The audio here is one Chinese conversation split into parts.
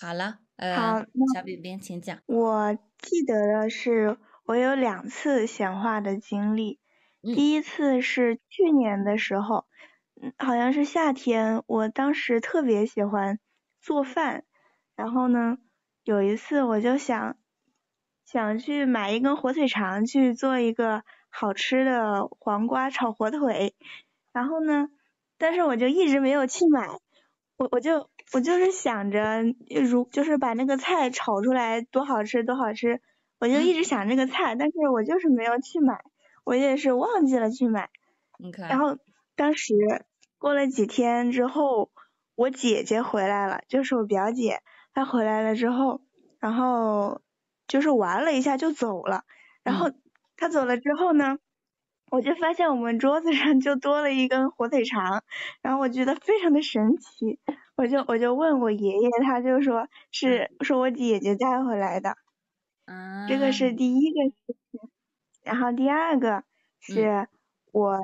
好了，呃，小饼饼请讲。我记得的是，我有两次显化的经历。第一次是去年的时候，嗯，好像是夏天，我当时特别喜欢做饭。然后呢，有一次我就想，想去买一根火腿肠，去做一个好吃的黄瓜炒火腿。然后呢，但是我就一直没有去买，我我就。我就是想着，如就是把那个菜炒出来多好吃多好吃，我就一直想那个菜，但是我就是没有去买，我也是忘记了去买。然后当时过了几天之后，我姐姐回来了，就是我表姐，她回来了之后，然后就是玩了一下就走了，然后她走了之后呢，我就发现我们桌子上就多了一根火腿肠，然后我觉得非常的神奇。我就我就问我爷爷，他就说是说我姐姐带回来的，嗯，这个是第一个事情，然后第二个是我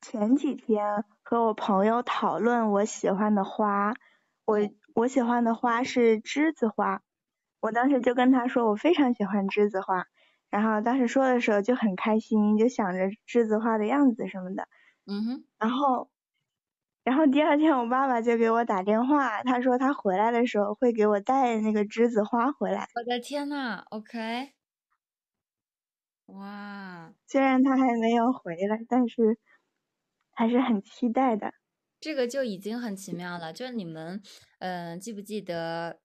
前几天和我朋友讨论我喜欢的花，我我喜欢的花是栀子花，我当时就跟他说我非常喜欢栀子花，然后当时说的时候就很开心，就想着栀子花的样子什么的，嗯哼，然后。然后第二天，我爸爸就给我打电话，他说他回来的时候会给我带那个栀子花回来。我的天呐，OK，哇！虽然他还没有回来，但是还是很期待的。这个就已经很奇妙了。就是你们，嗯，记不记得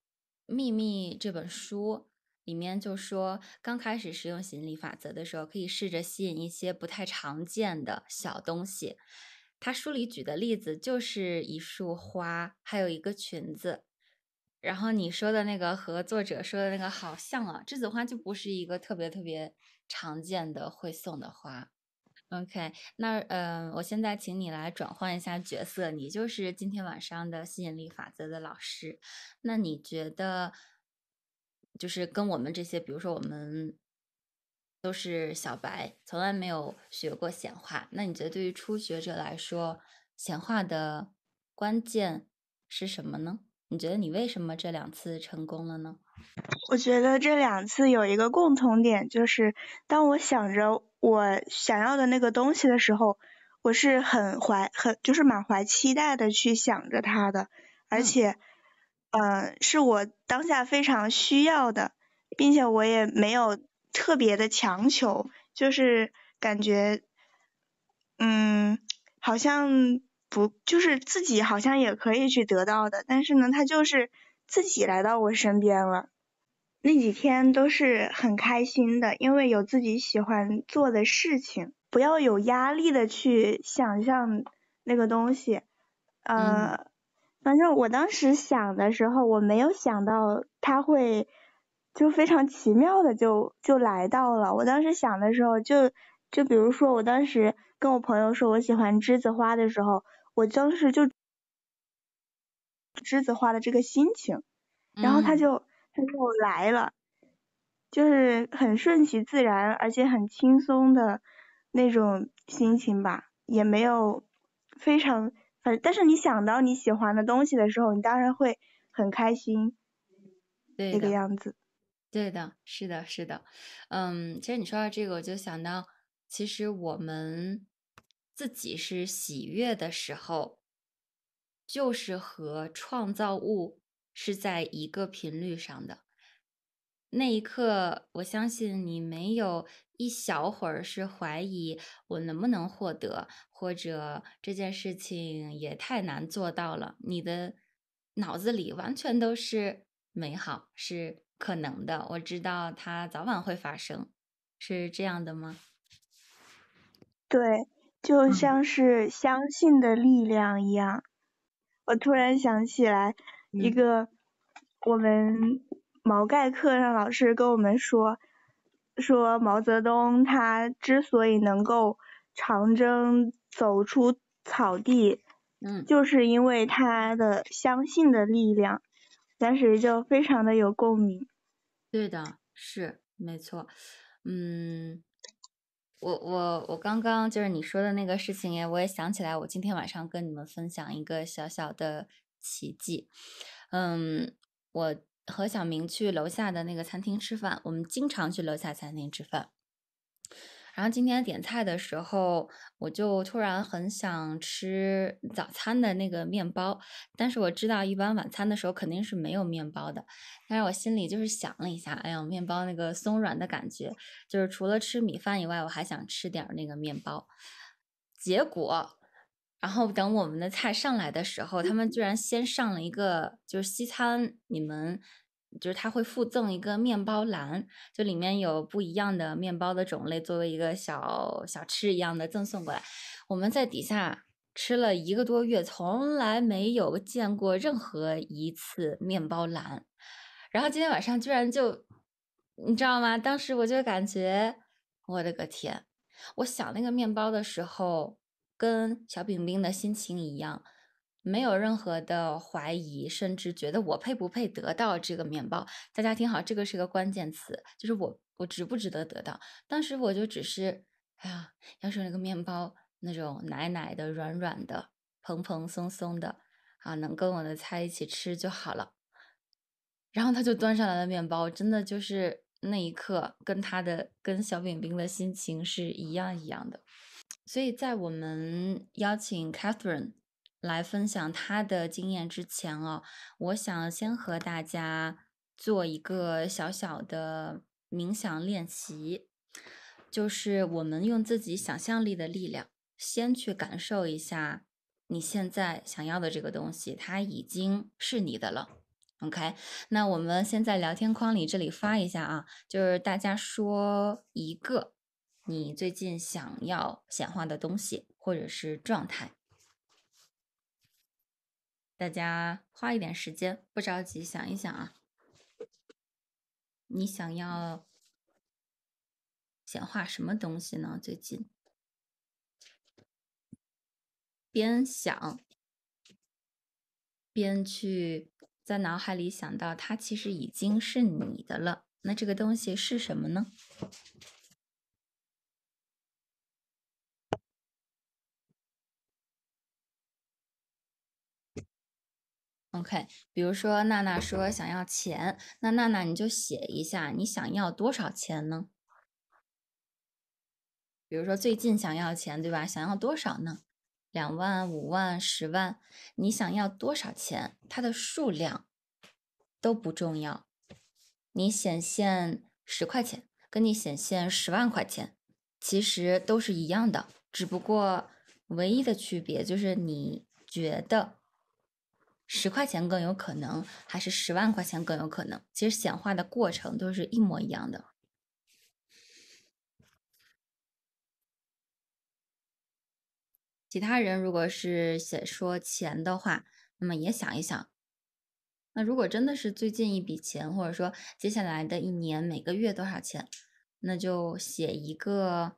《秘密》这本书里面就说，刚开始使用吸引力法则的时候，可以试着吸引一些不太常见的小东西。他书里举的例子就是一束花，还有一个裙子。然后你说的那个和作者说的那个好像啊，栀子花就不是一个特别特别常见的会送的花。OK，那嗯，我现在请你来转换一下角色，你就是今天晚上的吸引力法则的老师。那你觉得，就是跟我们这些，比如说我们。都是小白，从来没有学过显化。那你觉得对于初学者来说，显化的关键是什么呢？你觉得你为什么这两次成功了呢？我觉得这两次有一个共同点，就是当我想着我想要的那个东西的时候，我是很怀很就是满怀期待的去想着它的，而且，嗯，是我当下非常需要的，并且我也没有。特别的强求，就是感觉，嗯，好像不就是自己好像也可以去得到的，但是呢，他就是自己来到我身边了。那几天都是很开心的，因为有自己喜欢做的事情，不要有压力的去想象那个东西。嗯。反正我当时想的时候，我没有想到他会。就非常奇妙的就就来到了，我当时想的时候就就比如说我当时跟我朋友说我喜欢栀子花的时候，我当时就栀子花的这个心情，然后他就他就来了，就是很顺其自然而且很轻松的那种心情吧，也没有非常反正，但是你想到你喜欢的东西的时候，你当然会很开心，那个样子。对的，是的，是的，嗯，其实你说到这个，我就想到，其实我们自己是喜悦的时候，就是和创造物是在一个频率上的。那一刻，我相信你没有一小会儿是怀疑我能不能获得，或者这件事情也太难做到了。你的脑子里完全都是美好，是。可能的，我知道它早晚会发生，是这样的吗？对，就像是相信的力量一样。我突然想起来一个，我们毛概课上老师跟我们说，说毛泽东他之所以能够长征走出草地，嗯，就是因为他的相信的力量，当时就非常的有共鸣。对的，是没错。嗯，我我我刚刚就是你说的那个事情耶，我也想起来，我今天晚上跟你们分享一个小小的奇迹。嗯，我和小明去楼下的那个餐厅吃饭，我们经常去楼下餐厅吃饭。然后今天点菜的时候，我就突然很想吃早餐的那个面包，但是我知道一般晚餐的时候肯定是没有面包的，但是我心里就是想了一下，哎呀，面包那个松软的感觉，就是除了吃米饭以外，我还想吃点那个面包。结果，然后等我们的菜上来的时候，他们居然先上了一个就是西餐你们。就是他会附赠一个面包篮，就里面有不一样的面包的种类，作为一个小小吃一样的赠送过来。我们在底下吃了一个多月，从来没有见过任何一次面包篮，然后今天晚上居然就，你知道吗？当时我就感觉我的个天，我想那个面包的时候，跟小饼饼的心情一样。没有任何的怀疑，甚至觉得我配不配得到这个面包。大家听好，这个是个关键词，就是我我值不值得得到。当时我就只是，哎呀，要是那个面包那种奶奶的、软软的、蓬蓬松松的啊，能跟我的菜一起吃就好了。然后他就端上来了面包，真的就是那一刻，跟他的跟小饼饼的心情是一样一样的。所以在我们邀请 Catherine。来分享他的经验之前啊，我想先和大家做一个小小的冥想练习，就是我们用自己想象力的力量，先去感受一下你现在想要的这个东西，它已经是你的了。OK，那我们先在聊天框里这里发一下啊，就是大家说一个你最近想要显化的东西或者是状态。大家花一点时间，不着急，想一想啊。你想要显画什么东西呢？最近，边想边去在脑海里想到，它其实已经是你的了。那这个东西是什么呢？OK，比如说娜娜说想要钱，那娜娜你就写一下你想要多少钱呢？比如说最近想要钱，对吧？想要多少呢？两万、五万、十万，你想要多少钱？它的数量都不重要，你显现十块钱，跟你显现十万块钱，其实都是一样的，只不过唯一的区别就是你觉得。十块钱更有可能，还是十万块钱更有可能？其实显化的过程都是一模一样的。其他人如果是写说钱的话，那么也想一想。那如果真的是最近一笔钱，或者说接下来的一年每个月多少钱，那就写一个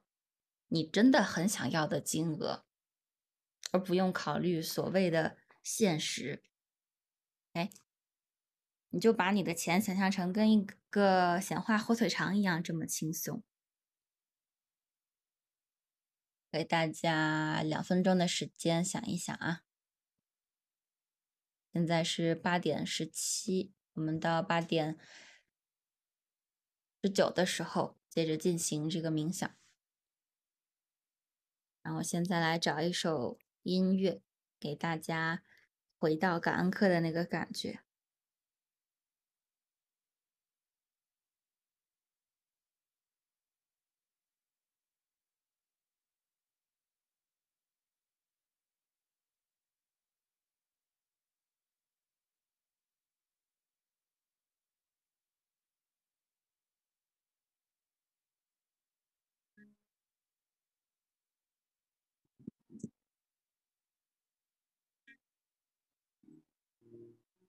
你真的很想要的金额，而不用考虑所谓的现实。哎，你就把你的钱想象成跟一个显化火腿肠一样，这么轻松。给大家两分钟的时间想一想啊。现在是八点十七，我们到八点十九的时候接着进行这个冥想。然后现在来找一首音乐给大家。回到感恩课的那个感觉。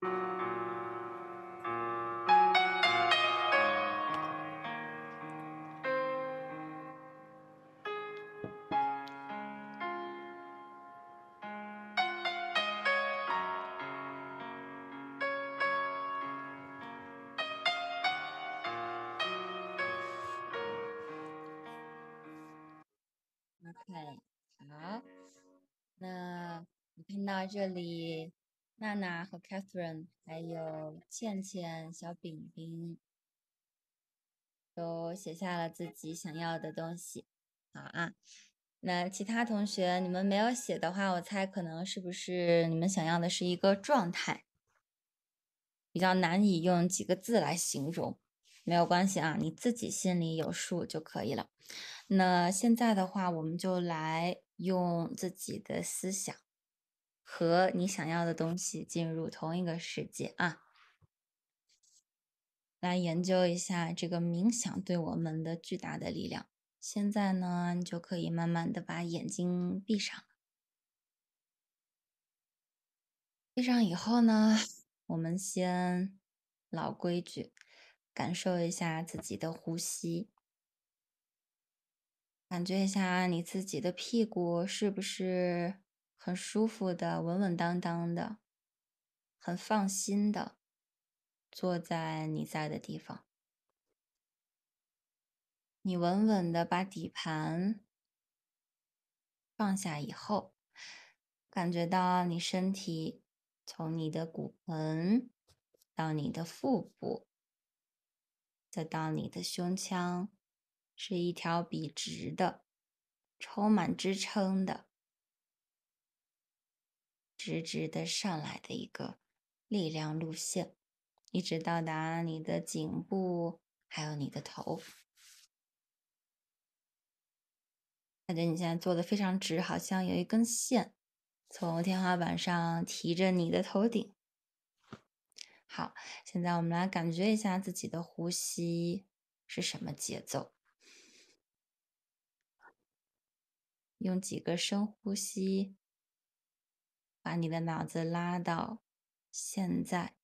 OK，好，那你看到这里。娜娜和 Catherine，还有倩倩、小饼饼，都写下了自己想要的东西。好啊，那其他同学你们没有写的话，我猜可能是不是你们想要的是一个状态，比较难以用几个字来形容。没有关系啊，你自己心里有数就可以了。那现在的话，我们就来用自己的思想。和你想要的东西进入同一个世界啊！来研究一下这个冥想对我们的巨大的力量。现在呢，你就可以慢慢的把眼睛闭上。闭上以后呢，我们先老规矩，感受一下自己的呼吸，感觉一下你自己的屁股是不是？很舒服的，稳稳当当的，很放心的，坐在你在的地方。你稳稳的把底盘放下以后，感觉到你身体从你的骨盆到你的腹部再到你的胸腔，是一条笔直的、充满支撑的。直直的上来的一个力量路线，一直到达你的颈部，还有你的头。感觉你现在坐的非常直，好像有一根线从天花板上提着你的头顶。好，现在我们来感觉一下自己的呼吸是什么节奏，用几个深呼吸。把你的脑子拉到现在，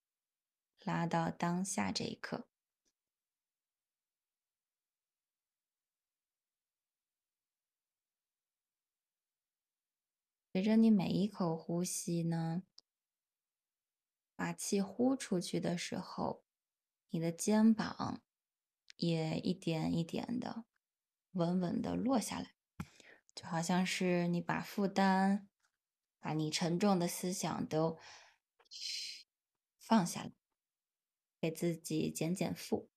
拉到当下这一刻。随着你每一口呼吸呢，把气呼出去的时候，你的肩膀也一点一点的稳稳的落下来，就好像是你把负担。把你沉重的思想都放下来，给自己减减负。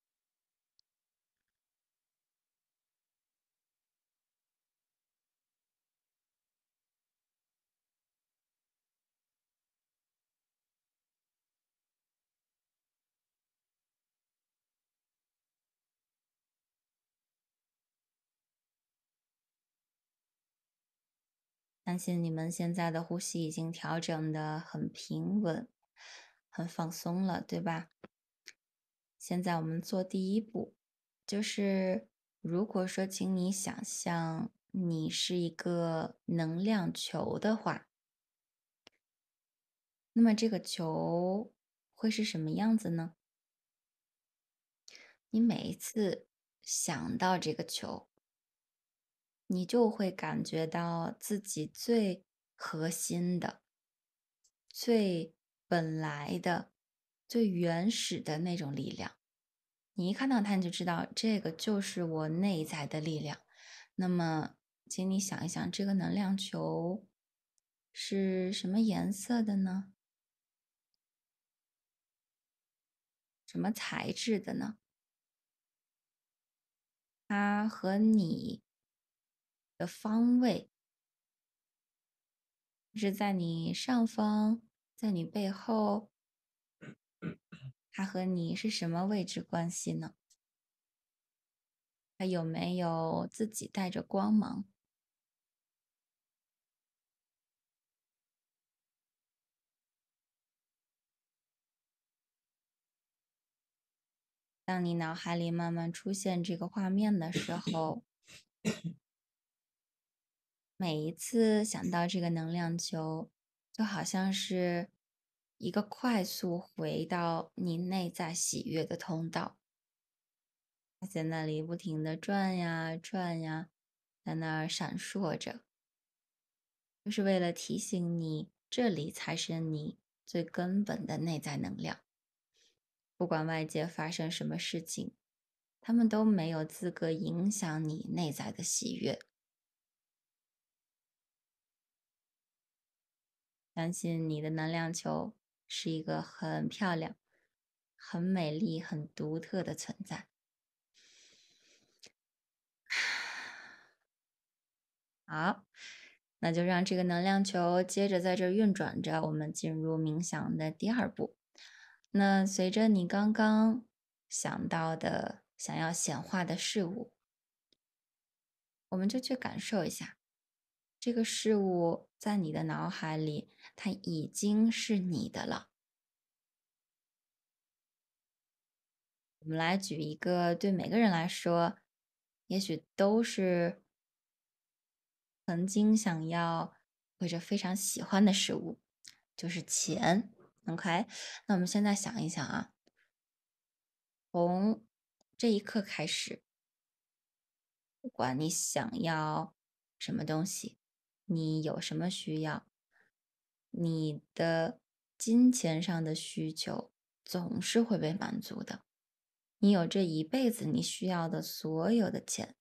相信你们现在的呼吸已经调整的很平稳、很放松了，对吧？现在我们做第一步，就是如果说请你想象你是一个能量球的话，那么这个球会是什么样子呢？你每一次想到这个球。你就会感觉到自己最核心的、最本来的、最原始的那种力量。你一看到它，你就知道这个就是我内在的力量。那么，请你想一想，这个能量球是什么颜色的呢？什么材质的呢？它和你。的方位是在你上方，在你背后，它和你是什么位置关系呢？它有没有自己带着光芒？当你脑海里慢慢出现这个画面的时候。每一次想到这个能量球，就好像是一个快速回到你内在喜悦的通道。它在那里不停的转呀转呀，在那儿闪烁着，就是为了提醒你，这里才是你最根本的内在能量。不管外界发生什么事情，他们都没有资格影响你内在的喜悦。相信你的能量球是一个很漂亮、很美丽、很独特的存在。好，那就让这个能量球接着在这运转着。我们进入冥想的第二步。那随着你刚刚想到的想要显化的事物，我们就去感受一下。这个事物在你的脑海里，它已经是你的了。我们来举一个对每个人来说，也许都是曾经想要或者非常喜欢的事物，就是钱。OK，那我们现在想一想啊，从这一刻开始，不管你想要什么东西。你有什么需要？你的金钱上的需求总是会被满足的。你有这一辈子你需要的所有的钱，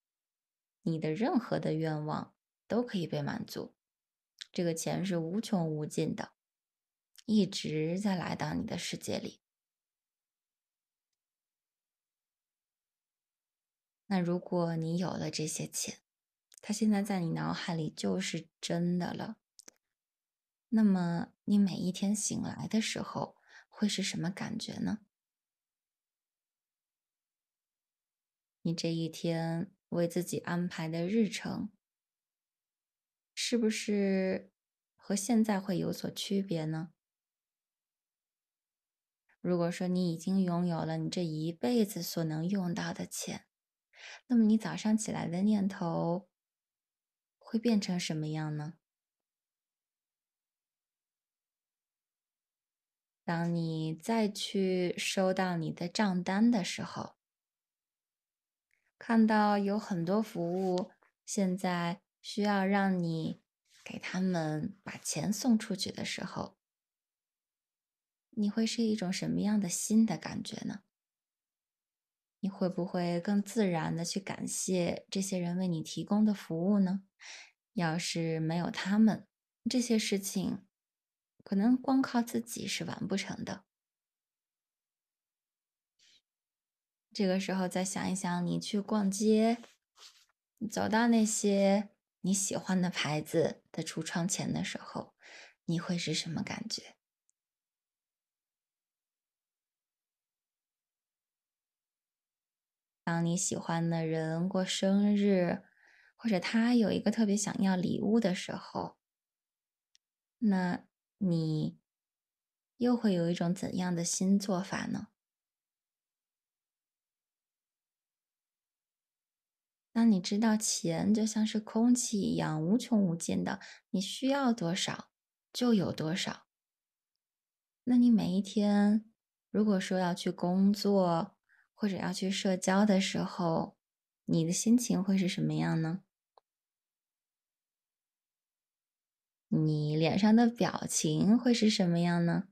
你的任何的愿望都可以被满足。这个钱是无穷无尽的，一直在来到你的世界里。那如果你有了这些钱，他现在在你脑海里就是真的了。那么你每一天醒来的时候会是什么感觉呢？你这一天为自己安排的日程，是不是和现在会有所区别呢？如果说你已经拥有了你这一辈子所能用到的钱，那么你早上起来的念头。会变成什么样呢？当你再去收到你的账单的时候，看到有很多服务现在需要让你给他们把钱送出去的时候，你会是一种什么样的新的感觉呢？你会不会更自然的去感谢这些人为你提供的服务呢？要是没有他们，这些事情可能光靠自己是完不成的。这个时候再想一想，你去逛街，走到那些你喜欢的牌子的橱窗前的时候，你会是什么感觉？当你喜欢的人过生日。或者他有一个特别想要礼物的时候，那你又会有一种怎样的新做法呢？那你知道钱就像是空气一样无穷无尽的，你需要多少就有多少。那你每一天如果说要去工作或者要去社交的时候，你的心情会是什么样呢？你脸上的表情会是什么样呢？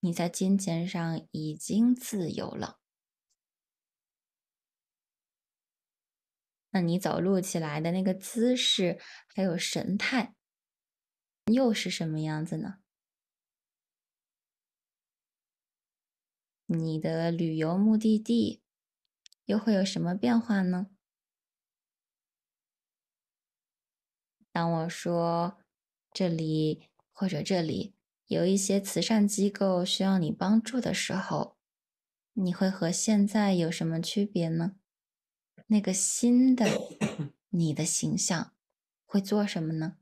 你在金钱上已经自由了，那你走路起来的那个姿势还有神态又是什么样子呢？你的旅游目的地又会有什么变化呢？当我说这里或者这里有一些慈善机构需要你帮助的时候，你会和现在有什么区别呢？那个新的 你的形象会做什么呢？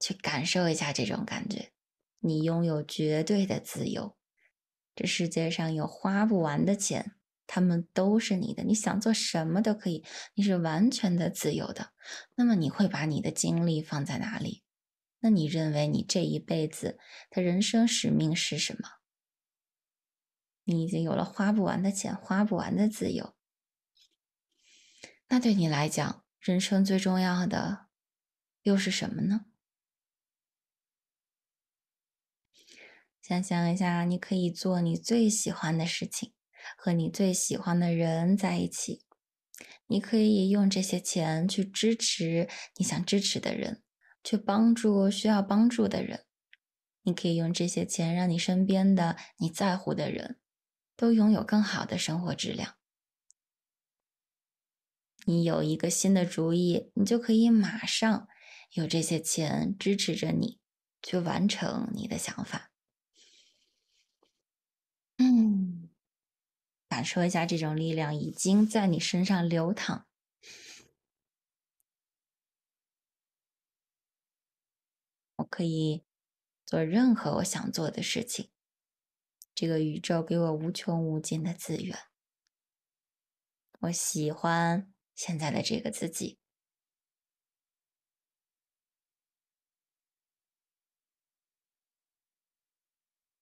去感受一下这种感觉，你拥有绝对的自由，这世界上有花不完的钱。他们都是你的，你想做什么都可以，你是完全的自由的。那么你会把你的精力放在哪里？那你认为你这一辈子他人生使命是什么？你已经有了花不完的钱，花不完的自由，那对你来讲，人生最重要的又是什么呢？想象一下，你可以做你最喜欢的事情。和你最喜欢的人在一起，你可以用这些钱去支持你想支持的人，去帮助需要帮助的人。你可以用这些钱让你身边的你在乎的人都拥有更好的生活质量。你有一个新的主意，你就可以马上有这些钱支持着你去完成你的想法。嗯。感受一下这种力量已经在你身上流淌。我可以做任何我想做的事情。这个宇宙给我无穷无尽的资源。我喜欢现在的这个自己。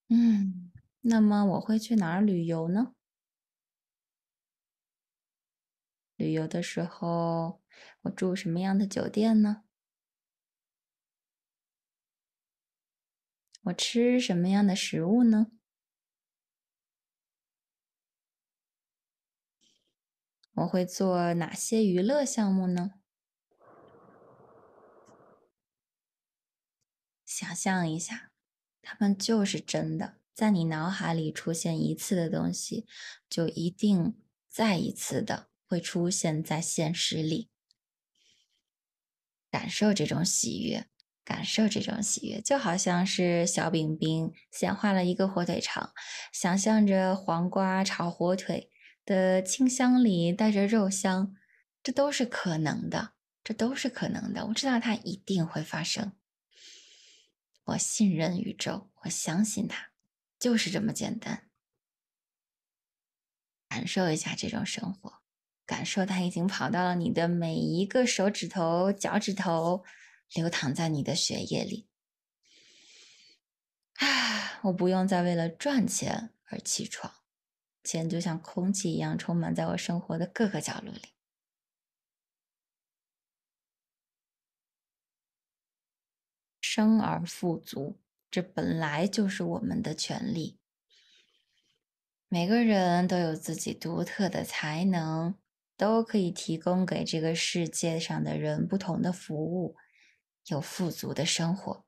嗯，那么我会去哪儿旅游呢？旅游的时候，我住什么样的酒店呢？我吃什么样的食物呢？我会做哪些娱乐项目呢？想象一下，他们就是真的，在你脑海里出现一次的东西，就一定再一次的。会出现在现实里，感受这种喜悦，感受这种喜悦，就好像是小饼饼显化了一个火腿肠，想象着黄瓜炒火腿的清香里带着肉香，这都是可能的，这都是可能的。我知道它一定会发生，我信任宇宙，我相信它，就是这么简单。感受一下这种生活。感受它已经跑到了你的每一个手指头、脚趾头，流淌在你的血液里。啊，我不用再为了赚钱而起床，钱就像空气一样，充满在我生活的各个角落里。生而富足，这本来就是我们的权利。每个人都有自己独特的才能。都可以提供给这个世界上的人不同的服务，有富足的生活，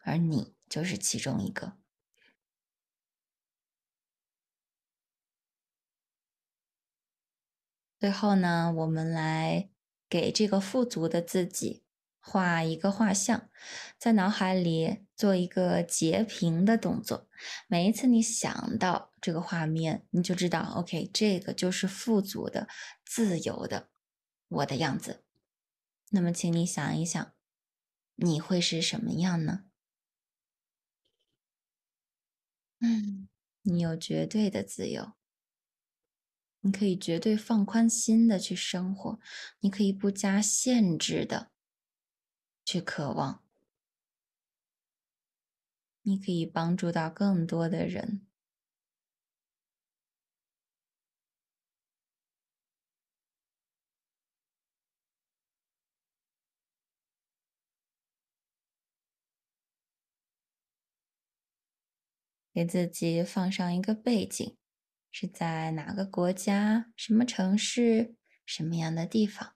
而你就是其中一个。最后呢，我们来给这个富足的自己画一个画像，在脑海里做一个截屏的动作。每一次你想到。这个画面，你就知道，OK，这个就是富足的、自由的我的样子。那么，请你想一想，你会是什么样呢？嗯，你有绝对的自由，你可以绝对放宽心的去生活，你可以不加限制的去渴望，你可以帮助到更多的人。给自己放上一个背景，是在哪个国家、什么城市、什么样的地方？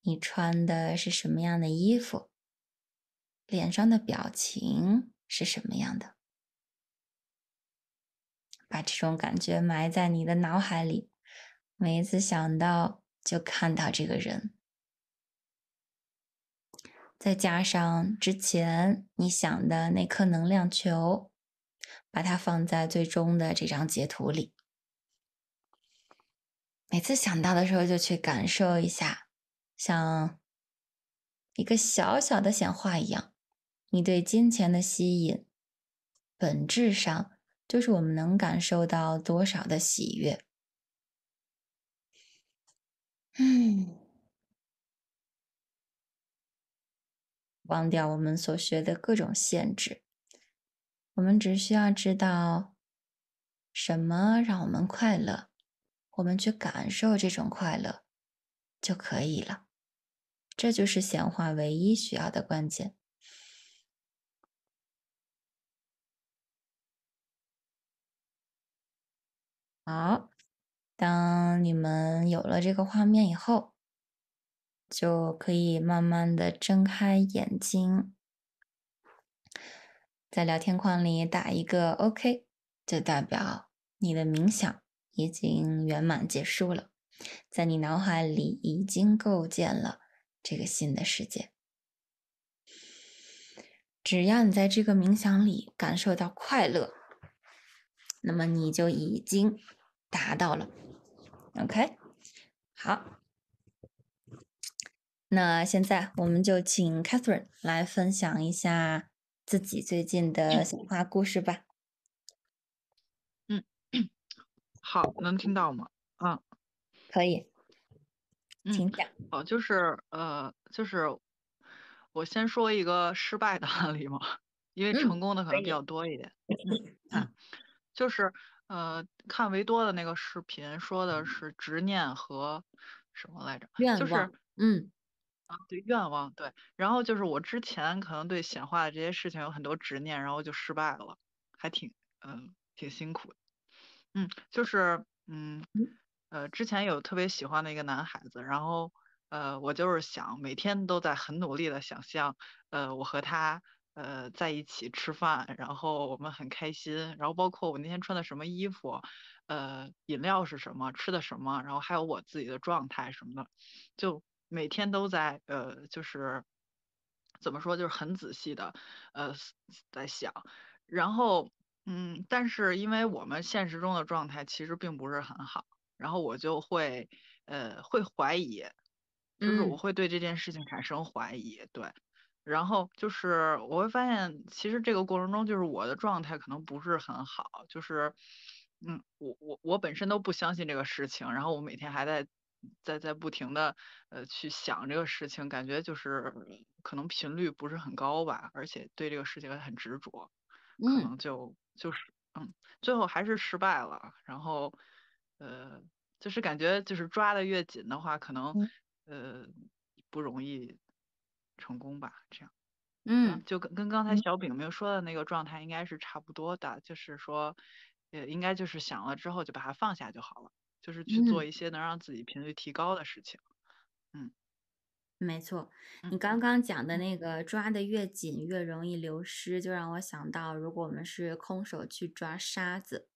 你穿的是什么样的衣服？脸上的表情是什么样的？把这种感觉埋在你的脑海里，每一次想到就看到这个人。再加上之前你想的那颗能量球。把它放在最终的这张截图里。每次想到的时候，就去感受一下，像一个小小的显化一样。你对金钱的吸引，本质上就是我们能感受到多少的喜悦。嗯，忘掉我们所学的各种限制。我们只需要知道什么让我们快乐，我们去感受这种快乐就可以了。这就是显化唯一需要的关键。好，当你们有了这个画面以后，就可以慢慢的睁开眼睛。在聊天框里打一个 “OK”，就代表你的冥想已经圆满结束了，在你脑海里已经构建了这个新的世界。只要你在这个冥想里感受到快乐，那么你就已经达到了 “OK”。好，那现在我们就请 Catherine 来分享一下。自己最近的神话故事吧。嗯，好，能听到吗？嗯，可以。请讲。哦，就是呃，就是我先说一个失败的案例嘛，因为成功的可能比较多一点。嗯嗯。就是呃，看维多的那个视频，说的是执念和什么来着？愿望。嗯。啊，对愿望，对，然后就是我之前可能对显化的这些事情有很多执念，然后就失败了，还挺，嗯，挺辛苦，嗯，就是，嗯，呃，之前有特别喜欢的一个男孩子，然后，呃，我就是想每天都在很努力的想象，呃，我和他，呃，在一起吃饭，然后我们很开心，然后包括我那天穿的什么衣服，呃，饮料是什么，吃的什么，然后还有我自己的状态什么的，就。每天都在呃，就是怎么说，就是很仔细的呃在想，然后嗯，但是因为我们现实中的状态其实并不是很好，然后我就会呃会怀疑，就是我会对这件事情产生怀疑，对，然后就是我会发现，其实这个过程中就是我的状态可能不是很好，就是嗯，我我我本身都不相信这个事情，然后我每天还在。在在不停的呃去想这个事情，感觉就是可能频率不是很高吧，而且对这个事情很执着，可能就就是嗯，最后还是失败了。然后呃，就是感觉就是抓的越紧的话，可能呃不容易成功吧。这样，嗯，就跟跟刚才小饼饼说的那个状态应该是差不多的，就是说，呃，应该就是想了之后就把它放下就好了。就是去做一些能让自己频率提高的事情，嗯，没错。你刚刚讲的那个抓的越紧越容易流失，就让我想到，如果我们是空手去抓沙子，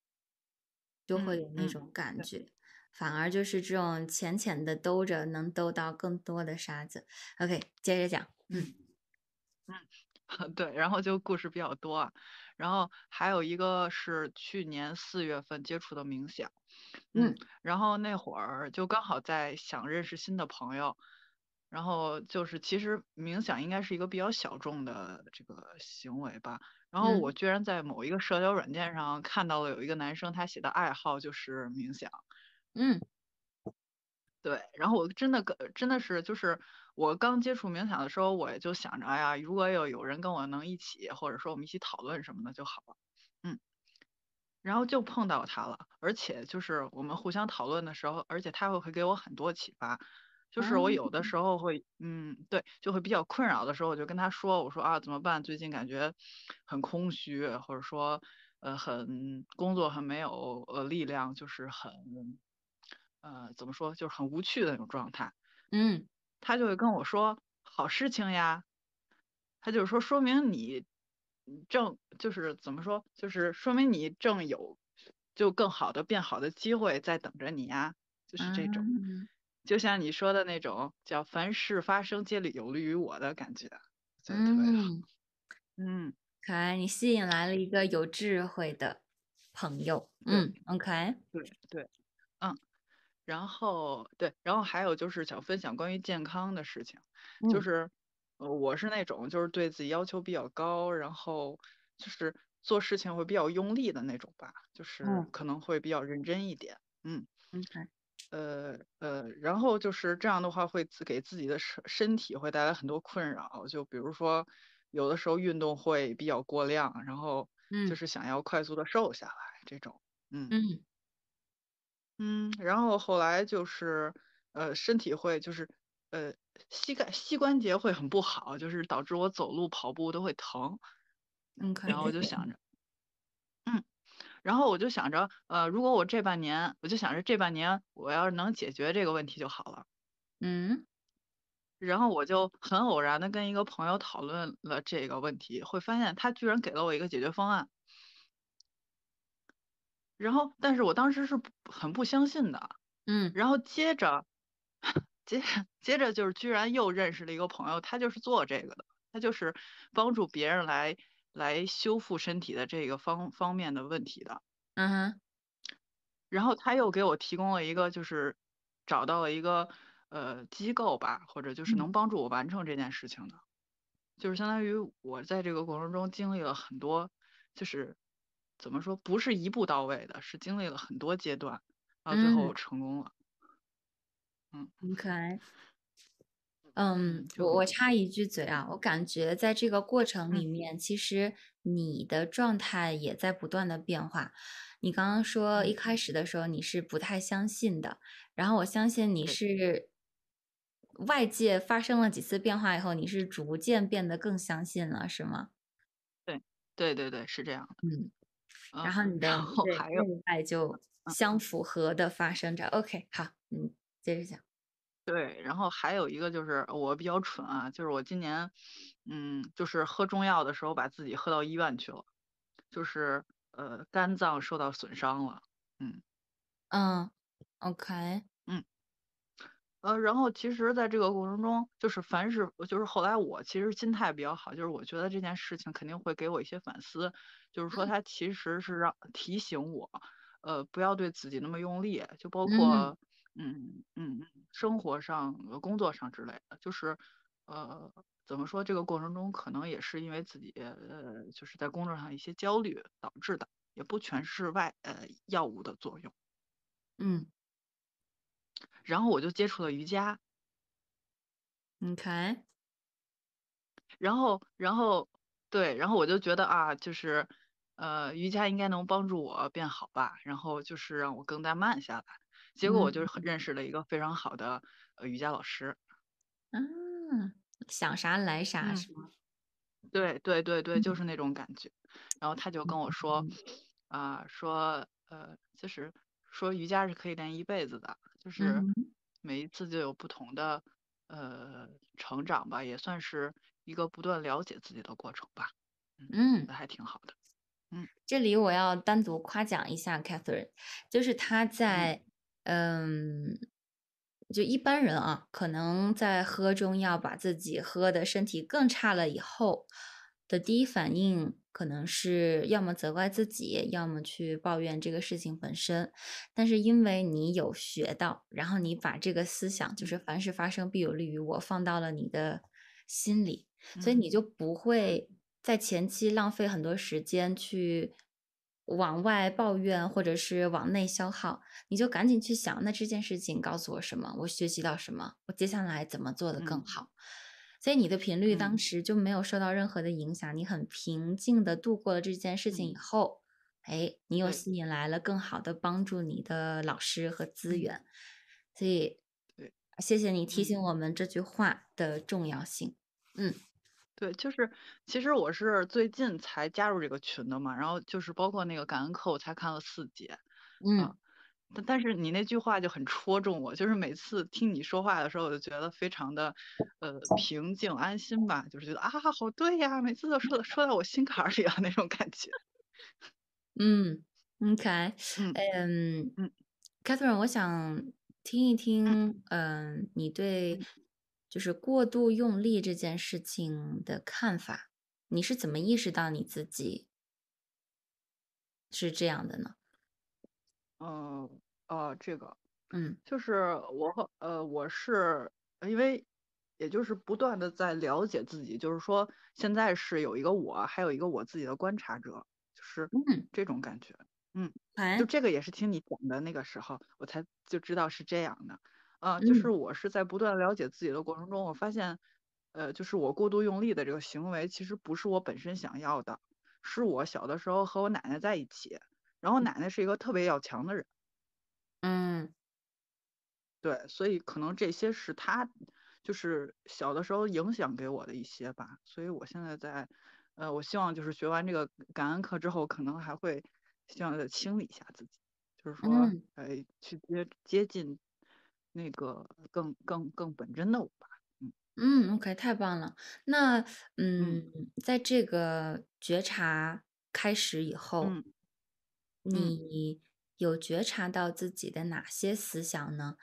就会有那种感觉。反而就是这种浅浅的兜着，能兜到更多的沙子。OK，接着讲，嗯嗯，对。然后就故事比较多。啊。然后还有一个是去年四月份接触的冥想，嗯，然后那会儿就刚好在想认识新的朋友，然后就是其实冥想应该是一个比较小众的这个行为吧，然后我居然在某一个社交软件上看到了有一个男生他写的爱好就是冥想，嗯，对，然后我真的跟真的是就是。我刚接触冥想的时候，我就想着，哎呀，如果有有人跟我能一起，或者说我们一起讨论什么的就好了。嗯，然后就碰到他了，而且就是我们互相讨论的时候，而且他会会给我很多启发。就是我有的时候会，嗯，对，就会比较困扰的时候，我就跟他说，我说啊，怎么办？最近感觉很空虚，或者说，呃，很工作很没有呃力量，就是很，呃，怎么说，就是很无趣的那种状态。嗯。他就会跟我说好事情呀，他就是说说明你正就是怎么说，就是说明你正有就更好的变好的机会在等着你呀，就是这种，就像你说的那种叫凡事发生皆有利于我的感觉，真特别好。嗯可爱，你吸引来了一个有智慧的朋友。嗯，OK。对对。然后对，然后还有就是想分享关于健康的事情，就是我是那种就是对自己要求比较高，然后就是做事情会比较用力的那种吧，就是可能会比较认真一点，嗯嗯，呃呃，然后就是这样的话会给自己的身身体会带来很多困扰，就比如说有的时候运动会比较过量，然后就是想要快速的瘦下来这种，嗯嗯。嗯，然后后来就是，呃，身体会就是，呃，膝盖膝关节会很不好，就是导致我走路跑步都会疼。嗯，然后我就想着，嗯，然后我就想着，呃，如果我这半年，我就想着这半年我要是能解决这个问题就好了。嗯，然后我就很偶然的跟一个朋友讨论了这个问题，会发现他居然给了我一个解决方案。然后，但是我当时是很不相信的，嗯。然后接着，接接着就是居然又认识了一个朋友，他就是做这个的，他就是帮助别人来来修复身体的这个方方面的问题的，嗯。哼，然后他又给我提供了一个，就是找到了一个呃机构吧，或者就是能帮助我完成这件事情的，就是相当于我在这个过程中经历了很多，就是。怎么说？不是一步到位的，是经历了很多阶段，到最后成功了。嗯，很可爱。嗯，我我插一句嘴啊，我感觉在这个过程里面，其实你的状态也在不断的变化。你刚刚说一开始的时候你是不太相信的，然后我相信你是外界发生了几次变化以后，你是逐渐变得更相信了，是吗？对，对对对，是这样的。嗯。然后你的有，爱就相符合的发生着。OK，好，嗯，接着讲。对，然后还有一个就是我比较蠢啊，就是我今年，嗯，就是喝中药的时候把自己喝到医院去了，就是呃肝脏受到损伤了。嗯。嗯，OK。呃，然后其实，在这个过程中，就是凡是，就是后来我其实心态比较好，就是我觉得这件事情肯定会给我一些反思，就是说他其实是让提醒我，呃，不要对自己那么用力，就包括，嗯嗯嗯，生活上、工作上之类的，就是，呃，怎么说这个过程中可能也是因为自己，呃，就是在工作上一些焦虑导致的，也不全是外，呃，药物的作用，嗯。然后我就接触了瑜伽你看，然后，然后，对，然后我就觉得啊，就是，呃，瑜伽应该能帮助我变好吧，然后就是让我更加慢下来。结果我就认识了一个非常好的呃瑜伽老师，啊，想啥来啥是吗？对对对对，就是那种感觉。然后他就跟我说，啊，说，呃，其实。说瑜伽是可以练一辈子的，就是每一次就有不同的呃成长吧，也算是一个不断了解自己的过程吧。嗯，那还挺好的。嗯，这里我要单独夸奖一下 Catherine，就是她在嗯，就一般人啊，可能在喝中药把自己喝的身体更差了以后的第一反应。可能是要么责怪自己，要么去抱怨这个事情本身，但是因为你有学到，然后你把这个思想就是凡事发生必有利于我放到了你的心里，所以你就不会在前期浪费很多时间去往外抱怨或者是往内消耗，你就赶紧去想，那这件事情告诉我什么？我学习到什么？我接下来怎么做得更好？所以你的频率当时就没有受到任何的影响，你很平静地度过了这件事情以后，哎，你又吸引来了更好的帮助你的老师和资源。所以，谢谢你提醒我们这句话的重要性。嗯，对，就是其实我是最近才加入这个群的嘛，然后就是包括那个感恩课，我才看了四节。嗯。但但是你那句话就很戳中我，就是每次听你说话的时候，我就觉得非常的，呃平静安心吧，就是觉得啊好对呀，每次都说说到我心坎儿里了那种感觉。嗯 o k 嗯嗯，Catherine，我想听一听，嗯，你对就是过度用力这件事情的看法，你是怎么意识到你自己是这样的呢？嗯哦，这个嗯，就是我和呃，我是因为也就是不断的在了解自己，就是说现在是有一个我，还有一个我自己的观察者，就是这种感觉，嗯，就这个也是听你讲的那个时候，我才就知道是这样的，啊，就是我是在不断了解自己的过程中，我发现呃，就是我过度用力的这个行为，其实不是我本身想要的，是我小的时候和我奶奶在一起。然后奶奶是一个特别要强的人，嗯，对，所以可能这些是他就是小的时候影响给我的一些吧。所以我现在在，呃，我希望就是学完这个感恩课之后，可能还会希望再清理一下自己，就是说，呃，去接接近那个更更更本真的我吧。嗯嗯，OK，太棒了。那嗯，在这个觉察开始以后。你有觉察到自己的哪些思想呢？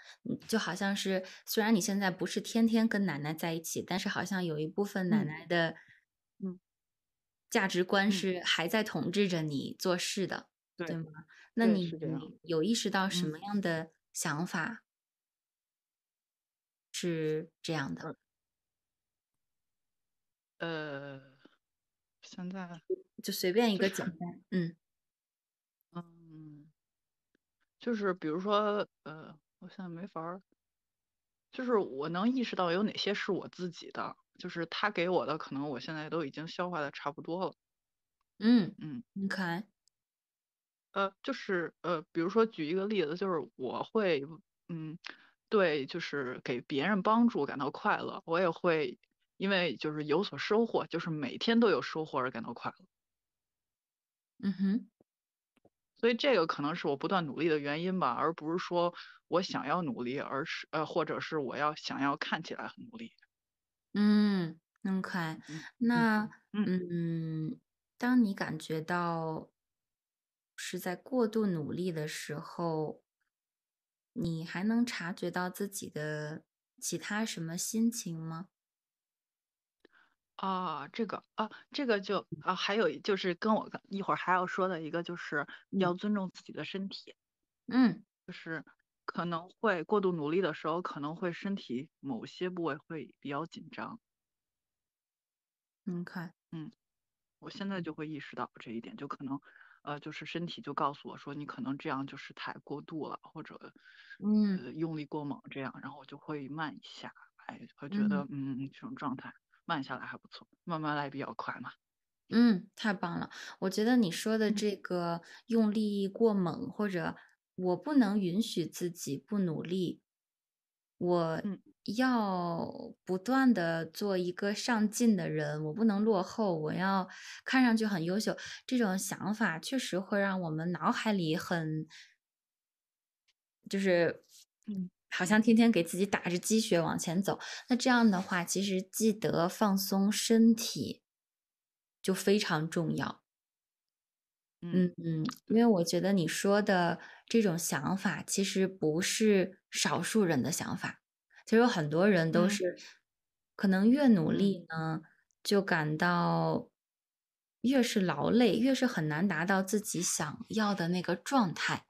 就好像是虽然你现在不是天天跟奶奶在一起，但是好像有一部分奶奶的，嗯，价值观是还在统治着你做事的，对吗？那你有意识到什么样的想法是这样的？呃，现在就随便一个简单，嗯。就是比如说，呃，我现在没法儿，就是我能意识到有哪些是我自己的，就是他给我的，可能我现在都已经消化的差不多了。嗯嗯，你可爱。呃，就是呃，比如说举一个例子，就是我会，嗯，对，就是给别人帮助感到快乐，我也会因为就是有所收获，就是每天都有收获而感到快乐。嗯哼。所以这个可能是我不断努力的原因吧，而不是说我想要努力，而是呃，或者是我要想要看起来很努力。嗯，OK，那嗯嗯，当你感觉到是在过度努力的时候，你还能察觉到自己的其他什么心情吗？啊，这个啊，这个就啊，还有就是跟我一会儿还要说的一个就是你要尊重自己的身体，嗯，就是可能会过度努力的时候，可能会身体某些部位会比较紧张。你看，嗯，我现在就会意识到这一点，就可能呃，就是身体就告诉我说你可能这样就是太过度了，或者嗯，用力过猛这样，然后我就会慢一下，哎，会觉得嗯这种状态。慢下来还不错，慢慢来比较快嘛。嗯，太棒了！我觉得你说的这个用力过猛，或者我不能允许自己不努力，我要不断的做一个上进的人，我不能落后，我要看上去很优秀，这种想法确实会让我们脑海里很，就是嗯。好像天天给自己打着鸡血往前走，那这样的话，其实记得放松身体就非常重要。嗯，嗯，因为我觉得你说的这种想法其实不是少数人的想法，其实有很多人都是，可能越努力呢，就感到越是劳累，越是很难达到自己想要的那个状态。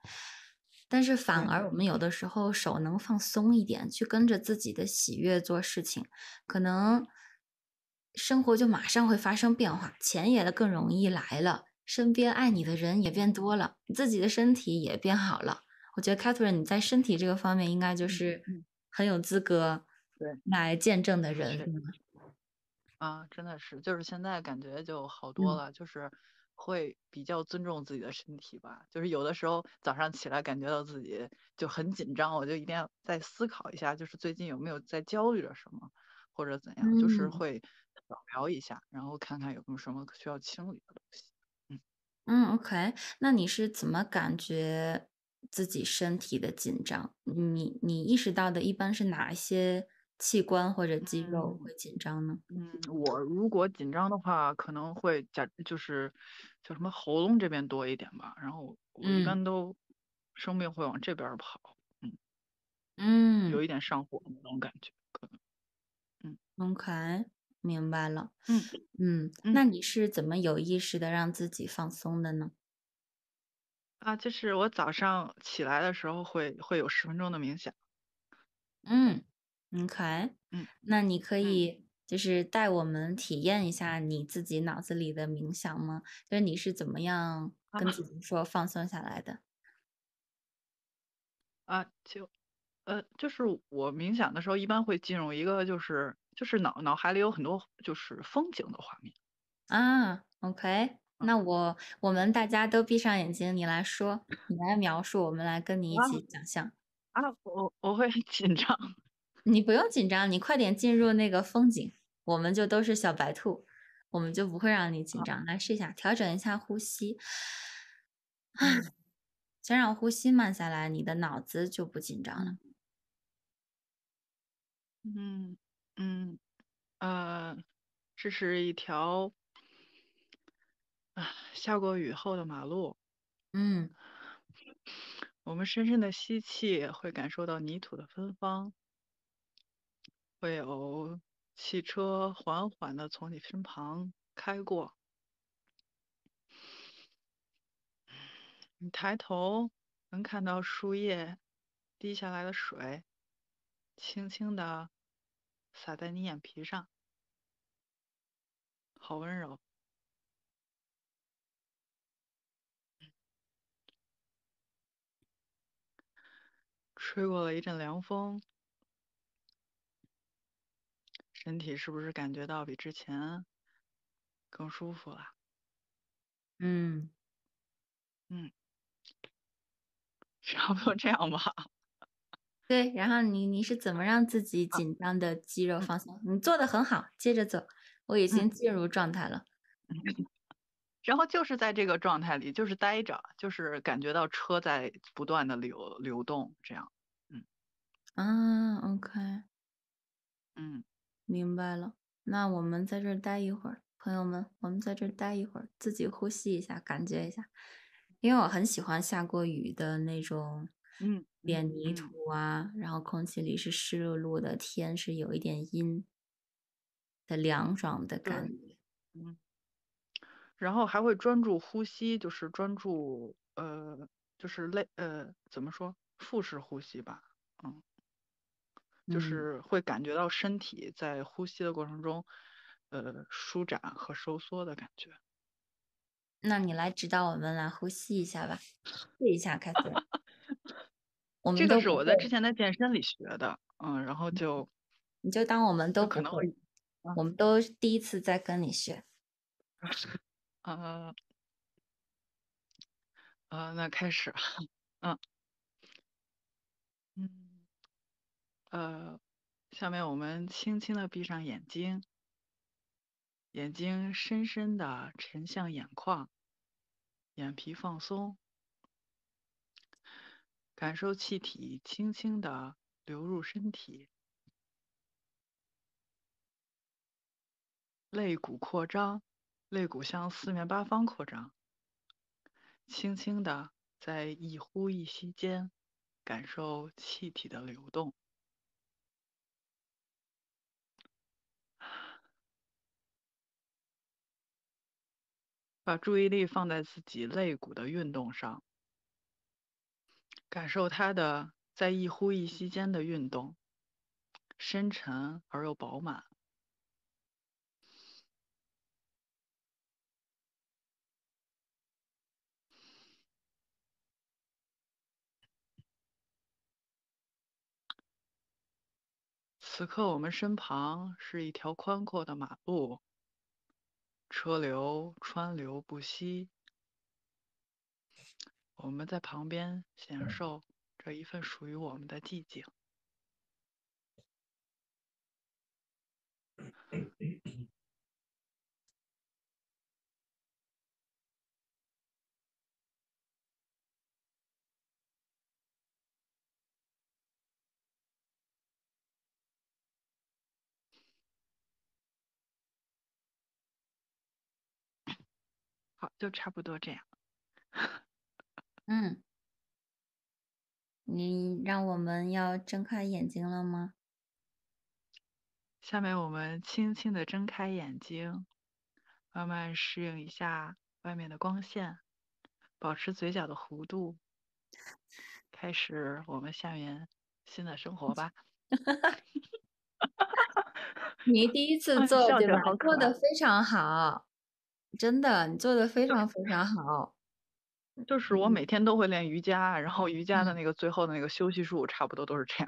但是反而我们有的时候手能放松一点，去跟着自己的喜悦做事情，可能生活就马上会发生变化，钱也更容易来了，身边爱你的人也变多了，自己的身体也变好了。我觉得 Catherine，你在身体这个方面应该就是很有资格对来见证的人，啊，真的是，就是现在感觉就好多了，就是。会比较尊重自己的身体吧，就是有的时候早上起来感觉到自己就很紧张，我就一定要再思考一下，就是最近有没有在焦虑着什么，或者怎样，就是会扫描一下，然后看看有没有什么需要清理的东西。嗯嗯，OK，那你是怎么感觉自己身体的紧张？你你意识到的一般是哪一些？器官或者肌肉会紧张呢？嗯，我如果紧张的话，可能会假就是叫什么喉咙这边多一点吧。然后我一般都生病会往这边跑，嗯，有一点上火那种感觉，可能。嗯，o k 明白了。嗯嗯，那你是怎么有意识的让自己放松的呢？啊，就是我早上起来的时候会会有十分钟的冥想。嗯。嗯，可爱。嗯，那你可以就是带我们体验一下你自己脑子里的冥想吗？就是你是怎么样跟自己说放松下来的？啊，就，呃，就是我冥想的时候，一般会进入一个，就是就是脑脑海里有很多就是风景的画面。啊，OK，那我我们大家都闭上眼睛，你来说，你来描述，我们来跟你一起想象。啊，我我会很 紧张。你不用紧张，你快点进入那个风景，我们就都是小白兔，我们就不会让你紧张。来试一下，调整一下呼吸，先让呼吸慢下来，你的脑子就不紧张了。嗯嗯呃，这是一条啊下过雨后的马路。嗯，我们深深的吸气，会感受到泥土的芬芳。会有汽车缓缓的从你身旁开过，你抬头能看到树叶滴下来的水，轻轻的洒在你眼皮上，好温柔。吹过了一阵凉风。身体是不是感觉到比之前更舒服了？嗯，嗯，差不多这样吧。对，然后你你是怎么让自己紧张的肌肉放松？你做的很好，接着走，我已经进入状态了。然后就是在这个状态里，就是待着，就是感觉到车在不断的流流动，这样。嗯。啊，OK。嗯。明白了，那我们在这儿待一会儿，朋友们，我们在这儿待一会儿，自己呼吸一下，感觉一下。因为我很喜欢下过雨的那种，嗯，脸泥土啊，然后空气里是湿漉漉的，天是有一点阴的凉爽的感觉。嗯，然后还会专注呼吸，就是专注，呃，就是类，呃，怎么说，腹式呼吸吧，嗯。就是会感觉到身体在呼吸的过程中，呃，舒展和收缩的感觉。那你来指导我们来呼吸一下吧，试一下开始。这个是我在之前的健身里学的，嗯，然后就你就当我们都能会，我们都第一次在跟你学。啊啊啊！啊，那开始，嗯嗯。呃，下面我们轻轻的闭上眼睛，眼睛深深的沉向眼眶，眼皮放松，感受气体轻轻的流入身体，肋骨扩张，肋骨向四面八方扩张，轻轻的在一呼一吸间，感受气体的流动。把注意力放在自己肋骨的运动上，感受它的在一呼一吸间的运动，深沉而又饱满。此刻，我们身旁是一条宽阔的马路。车流川流不息，我们在旁边享受这一份属于我们的寂静。就差不多这样。嗯，你让我们要睁开眼睛了吗？下面我们轻轻的睁开眼睛，慢慢适应一下外面的光线，保持嘴角的弧度，开始我们下面新的生活吧。你第一次 做对吧？做的非常好。真的，你做的非常非常好。就是我每天都会练瑜伽，然后瑜伽的那个最后的那个休息术，差不多都是这样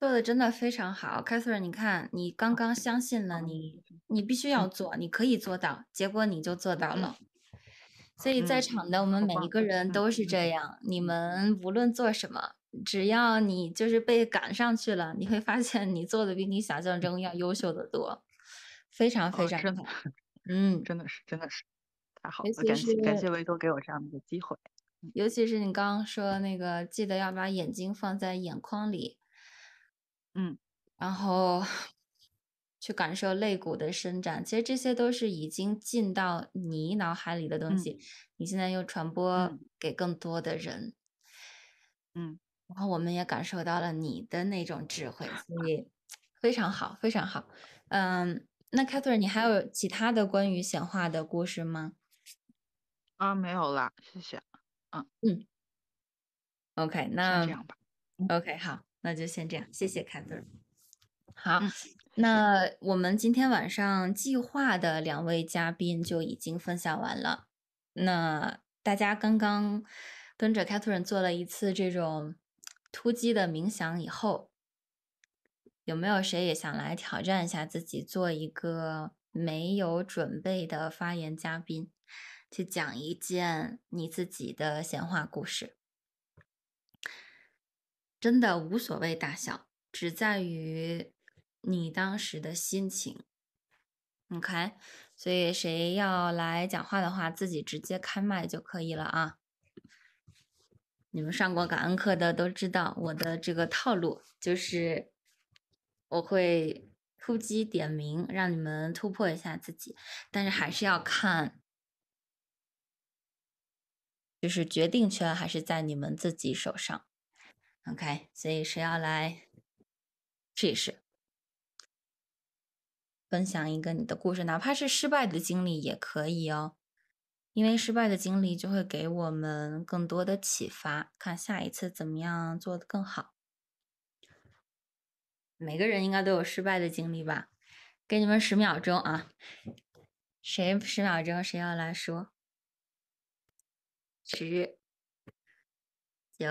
做的，真的非常好。凯瑟琳，你看，你刚刚相信了你，你必须要做，你可以做到，结果你就做到了。所以在场的我们每一个人都是这样，你们无论做什么，只要你就是被赶上去了，你会发现你做的比你想象中要优秀的多，非常非常。嗯，真的是，真的是太好了！感谢感谢维多给我这样的一个机会。尤其是你刚刚说那个，记得要把眼睛放在眼眶里，嗯，然后去感受肋骨的伸展。其实这些都是已经进到你脑海里的东西，你现在又传播给更多的人。嗯，然后我们也感受到了你的那种智慧，所以非常好，非常好。嗯。那凯特 e 你还有其他的关于显化的故事吗？啊，没有了，谢谢。嗯嗯，OK，那这样吧，OK，好，那就先这样，谢谢凯特 e 好，那我们今天晚上计划的两位嘉宾就已经分享完了。那大家刚刚跟着凯特 e 做了一次这种突击的冥想以后。有没有谁也想来挑战一下自己，做一个没有准备的发言嘉宾，去讲一件你自己的闲话故事？真的无所谓大小，只在于你当时的心情。OK，所以谁要来讲话的话，自己直接开麦就可以了啊。你们上过感恩课的都知道我的这个套路就是。我会突击点名，让你们突破一下自己，但是还是要看，就是决定权还是在你们自己手上。OK，所以谁要来试一试，分享一个你的故事，哪怕是失败的经历也可以哦，因为失败的经历就会给我们更多的启发，看下一次怎么样做得更好。每个人应该都有失败的经历吧？给你们十秒钟啊，谁十秒钟谁要来说？十，九。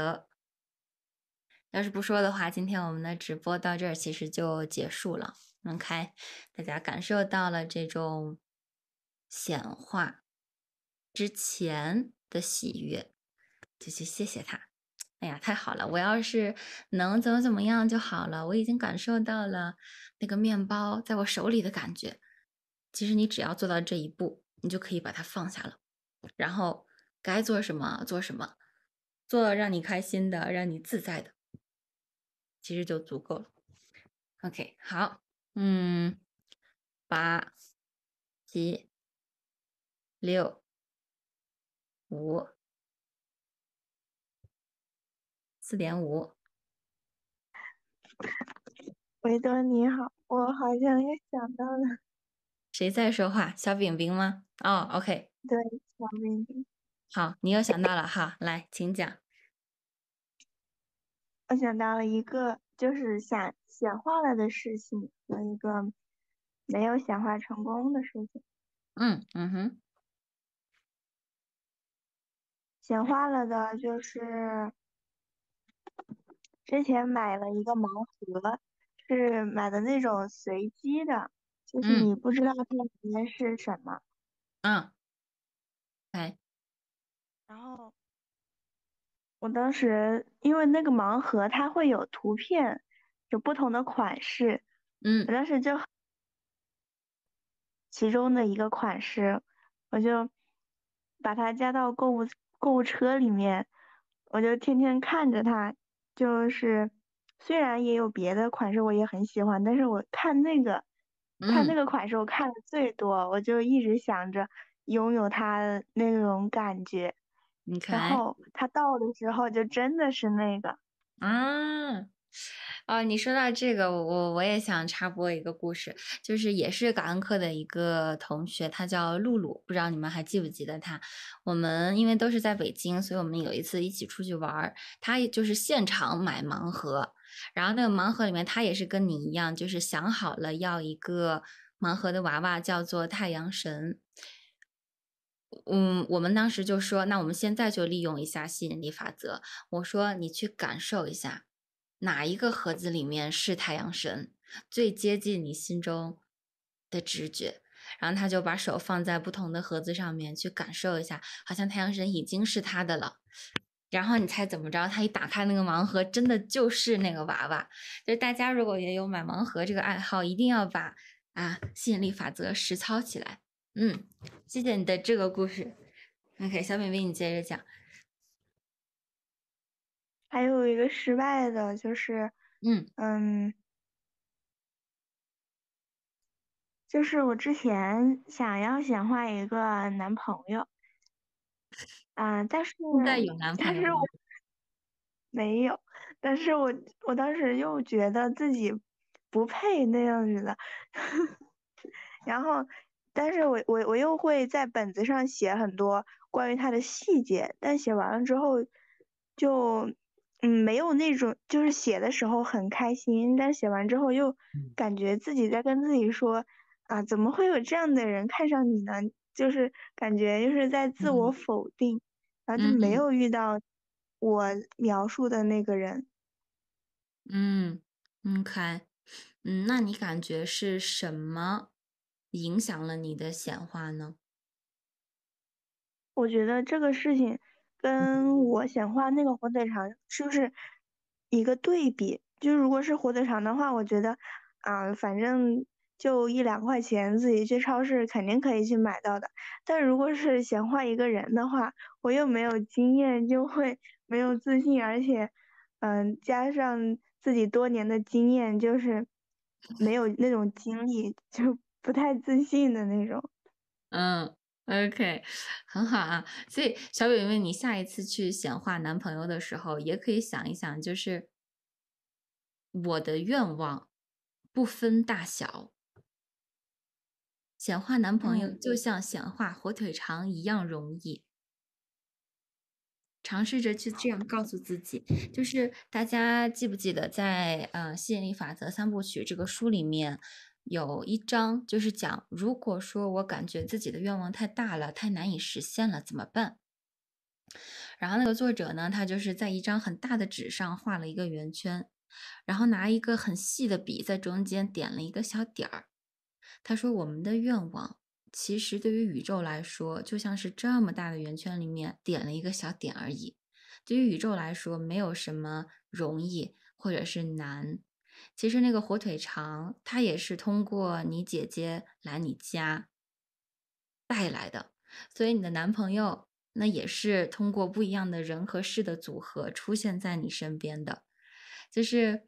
要是不说的话，今天我们的直播到这儿其实就结束了。OK，大家感受到了这种显化之前的喜悦，就去谢谢他。哎呀，太好了！我要是能怎么怎么样就好了。我已经感受到了那个面包在我手里的感觉。其实你只要做到这一步，你就可以把它放下了，然后该做什么做什么，做让你开心的，让你自在的，其实就足够了。OK，好，嗯，八、七、六、五。四点五，维多你好，我好像又想到了。谁在说话？小饼饼吗？哦，OK。对，小饼饼。好，你又想到了哈，来，请讲。我想到了一个，就是想显化了的事情和一个没有显化成功的事情。嗯嗯哼。显化了的就是。之前买了一个盲盒，是买的那种随机的，就是你不知道它里面是什么。嗯。哎。然后，我当时因为那个盲盒它会有图片，有不同的款式。嗯。我当时就其中的一个款式，我就把它加到购物购物车里面，我就天天看着它。就是，虽然也有别的款式我也很喜欢，但是我看那个，看那个款式我看的最多，我就一直想着拥有它那种感觉。你看，然后它到的时候就真的是那个，嗯。哦，你说到这个，我我也想插播一个故事，就是也是感恩课的一个同学，他叫露露，不知道你们还记不记得他。我们因为都是在北京，所以我们有一次一起出去玩，他就是现场买盲盒，然后那个盲盒里面，他也是跟你一样，就是想好了要一个盲盒的娃娃，叫做太阳神。嗯，我们当时就说，那我们现在就利用一下吸引力法则，我说你去感受一下。哪一个盒子里面是太阳神，最接近你心中的直觉，然后他就把手放在不同的盒子上面去感受一下，好像太阳神已经是他的了。然后你猜怎么着？他一打开那个盲盒，真的就是那个娃娃。就是大家如果也有买盲盒这个爱好，一定要把啊吸引力法则实操起来。嗯，谢谢你的这个故事。OK，小美美，你接着讲。还有一个失败的，就是，嗯嗯，就是我之前想要想换一个男朋友，嗯，但是现在有男朋友，但是我没有，但是我我当时又觉得自己不配那样子的，然后，但是我我我又会在本子上写很多关于他的细节，但写完了之后就。嗯，没有那种，就是写的时候很开心，但写完之后又感觉自己在跟自己说，啊，怎么会有这样的人看上你呢？就是感觉就是在自我否定，然后就没有遇到我描述的那个人。嗯，OK，嗯，那你感觉是什么影响了你的显化呢？我觉得这个事情。跟我想画那个火腿肠是不是一个对比？就如果是火腿肠的话，我觉得啊，反正就一两块钱，自己去超市肯定可以去买到的。但如果是想画一个人的话，我又没有经验，就会没有自信，而且，嗯，加上自己多年的经验，就是没有那种经历，就不太自信的那种。嗯。OK，很好啊。所以小伟伟你下一次去显化男朋友的时候，也可以想一想，就是我的愿望不分大小，显化男朋友就像显化火腿肠一样容易。尝试着去这样告诉自己，就是大家记不记得在呃吸引力法则三部曲这个书里面？有一章就是讲，如果说我感觉自己的愿望太大了，太难以实现了，怎么办？然后那个作者呢，他就是在一张很大的纸上画了一个圆圈，然后拿一个很细的笔在中间点了一个小点儿。他说，我们的愿望其实对于宇宙来说，就像是这么大的圆圈里面点了一个小点而已。对于宇宙来说，没有什么容易或者是难。其实那个火腿肠，它也是通过你姐姐来你家带来的，所以你的男朋友那也是通过不一样的人和事的组合出现在你身边的。就是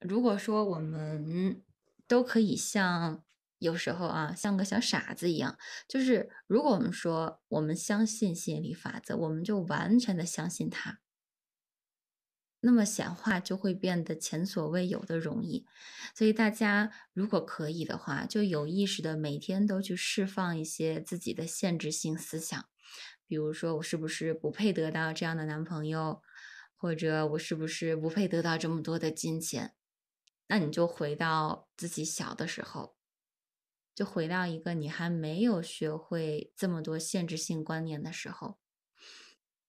如果说我们都可以像有时候啊，像个小傻子一样，就是如果我们说我们相信吸引力法则，我们就完全的相信它。那么显化就会变得前所未有的容易，所以大家如果可以的话，就有意识的每天都去释放一些自己的限制性思想，比如说我是不是不配得到这样的男朋友，或者我是不是不配得到这么多的金钱，那你就回到自己小的时候，就回到一个你还没有学会这么多限制性观念的时候。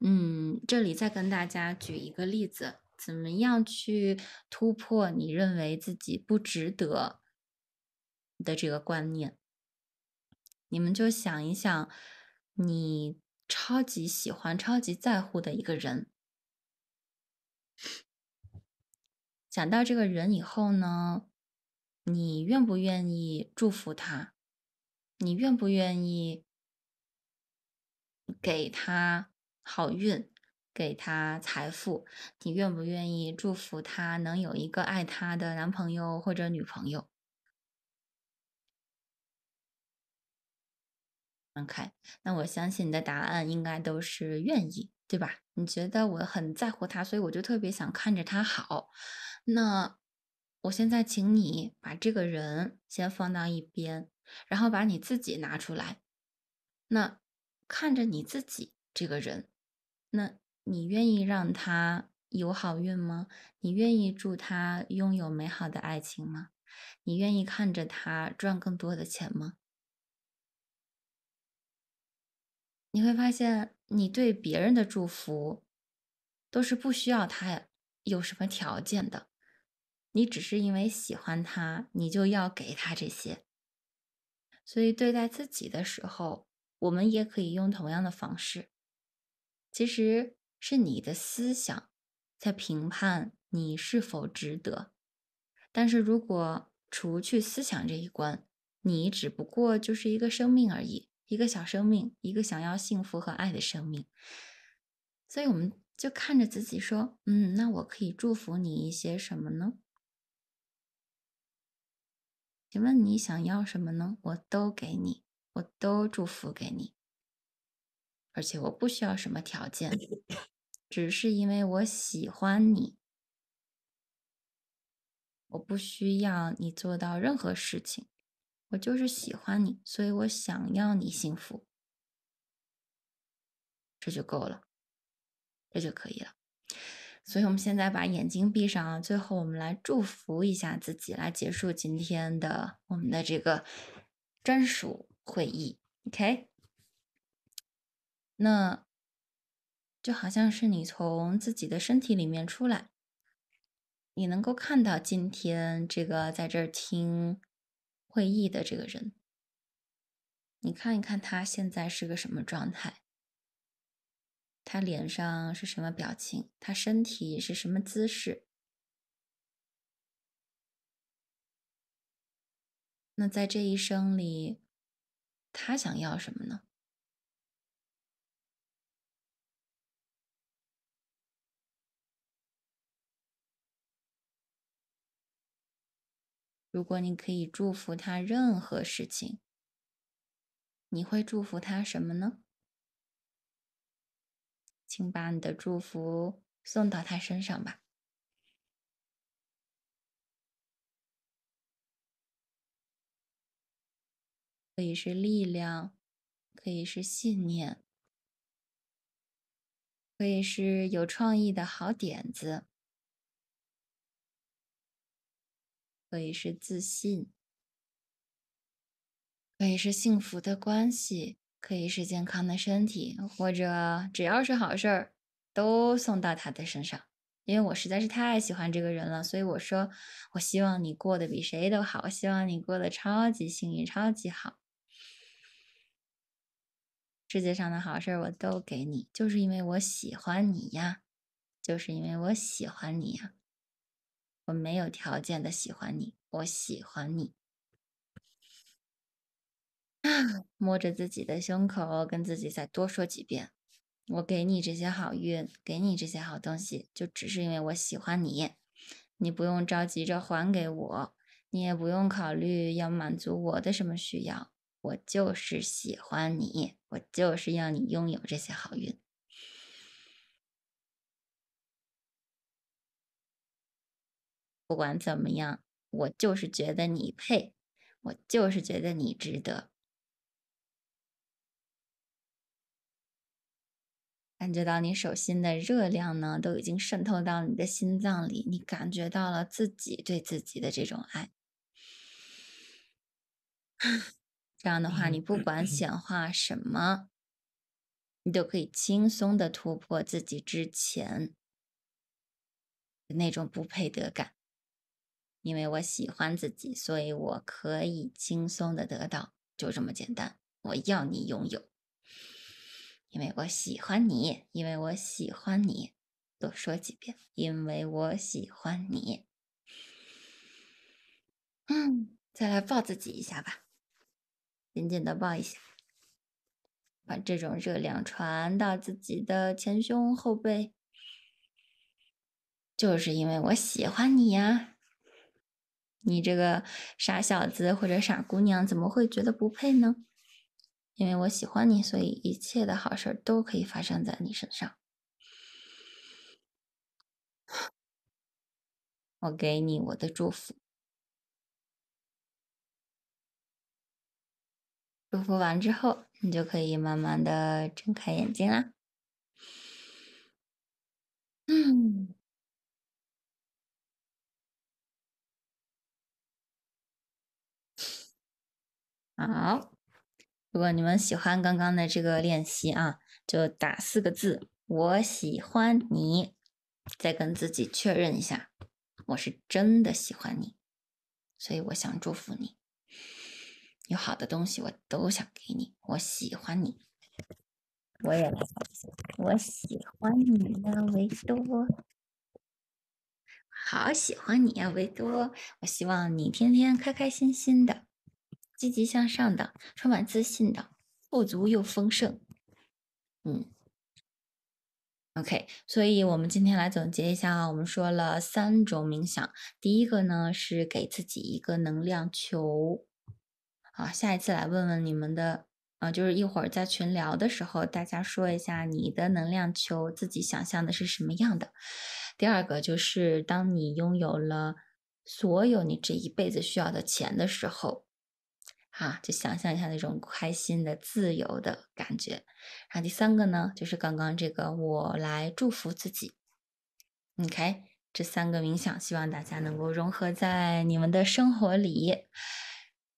嗯，这里再跟大家举一个例子，怎么样去突破你认为自己不值得的这个观念？你们就想一想，你超级喜欢、超级在乎的一个人，讲到这个人以后呢，你愿不愿意祝福他？你愿不愿意给他？好运给他财富，你愿不愿意祝福她能有一个爱她的男朋友或者女朋友？o k 那我相信你的答案应该都是愿意，对吧？你觉得我很在乎他，所以我就特别想看着他好。那我现在请你把这个人先放到一边，然后把你自己拿出来，那看着你自己这个人。那你愿意让他有好运吗？你愿意祝他拥有美好的爱情吗？你愿意看着他赚更多的钱吗？你会发现，你对别人的祝福都是不需要他有什么条件的，你只是因为喜欢他，你就要给他这些。所以，对待自己的时候，我们也可以用同样的方式。其实是你的思想在评判你是否值得，但是如果除去思想这一关，你只不过就是一个生命而已，一个小生命，一个想要幸福和爱的生命。所以我们就看着自己说，嗯，那我可以祝福你一些什么呢？请问你想要什么呢？我都给你，我都祝福给你。而且我不需要什么条件，只是因为我喜欢你。我不需要你做到任何事情，我就是喜欢你，所以我想要你幸福，这就够了，这就可以了。所以，我们现在把眼睛闭上啊，最后我们来祝福一下自己，来结束今天的我们的这个专属会议。OK。那就好像是你从自己的身体里面出来，你能够看到今天这个在这儿听会议的这个人，你看一看他现在是个什么状态，他脸上是什么表情，他身体是什么姿势。那在这一生里，他想要什么呢？如果你可以祝福他任何事情，你会祝福他什么呢？请把你的祝福送到他身上吧。可以是力量，可以是信念，可以是有创意的好点子。可以是自信，可以是幸福的关系，可以是健康的身体，或者只要是好事儿，都送到他的身上。因为我实在是太喜欢这个人了，所以我说，我希望你过得比谁都好，希望你过得超级幸运、超级好。世界上的好事我都给你，就是因为我喜欢你呀，就是因为我喜欢你呀。我没有条件的喜欢你，我喜欢你。摸着自己的胸口，跟自己再多说几遍：，我给你这些好运，给你这些好东西，就只是因为我喜欢你。你不用着急着还给我，你也不用考虑要满足我的什么需要，我就是喜欢你，我就是要你拥有这些好运。不管怎么样，我就是觉得你配，我就是觉得你值得。感觉到你手心的热量呢，都已经渗透到你的心脏里，你感觉到了自己对自己的这种爱。这样的话，你不管显化什么，你都可以轻松的突破自己之前那种不配得感。因为我喜欢自己，所以我可以轻松的得到，就这么简单。我要你拥有，因为我喜欢你，因为我喜欢你，多说几遍，因为我喜欢你。嗯，再来抱自己一下吧，紧紧的抱一下，把这种热量传到自己的前胸后背。就是因为我喜欢你呀。你这个傻小子或者傻姑娘怎么会觉得不配呢？因为我喜欢你，所以一切的好事儿都可以发生在你身上。我给你我的祝福，祝福完之后，你就可以慢慢的睁开眼睛啦。嗯。好，如果你们喜欢刚刚的这个练习啊，就打四个字“我喜欢你”，再跟自己确认一下，我是真的喜欢你，所以我想祝福你，有好的东西我都想给你。我喜欢你，我也来，我喜欢你呀，维多，好喜欢你呀，维多，我希望你天天开开心心的。积极向上的，充满自信的，富足又丰盛。嗯，OK。所以，我们今天来总结一下啊，我们说了三种冥想。第一个呢，是给自己一个能量球。啊，下一次来问问你们的，啊，就是一会儿在群聊的时候，大家说一下你的能量球自己想象的是什么样的。第二个就是，当你拥有了所有你这一辈子需要的钱的时候。啊，就想象一下那种开心的、自由的感觉。然后第三个呢，就是刚刚这个我来祝福自己。OK，这三个冥想，希望大家能够融合在你们的生活里。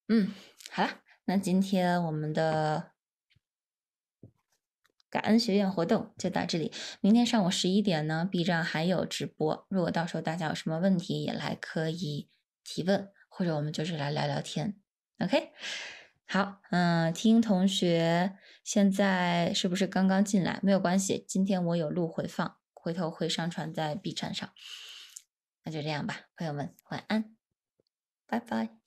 嗯，好了，那今天我们的感恩学院活动就到这里。明天上午十一点呢，B 站还有直播。如果到时候大家有什么问题也来可以提问，或者我们就是来聊聊天。OK，好，嗯，听同学，现在是不是刚刚进来？没有关系，今天我有录回放，回头会上传在 B 站上。那就这样吧，朋友们，晚安，拜拜。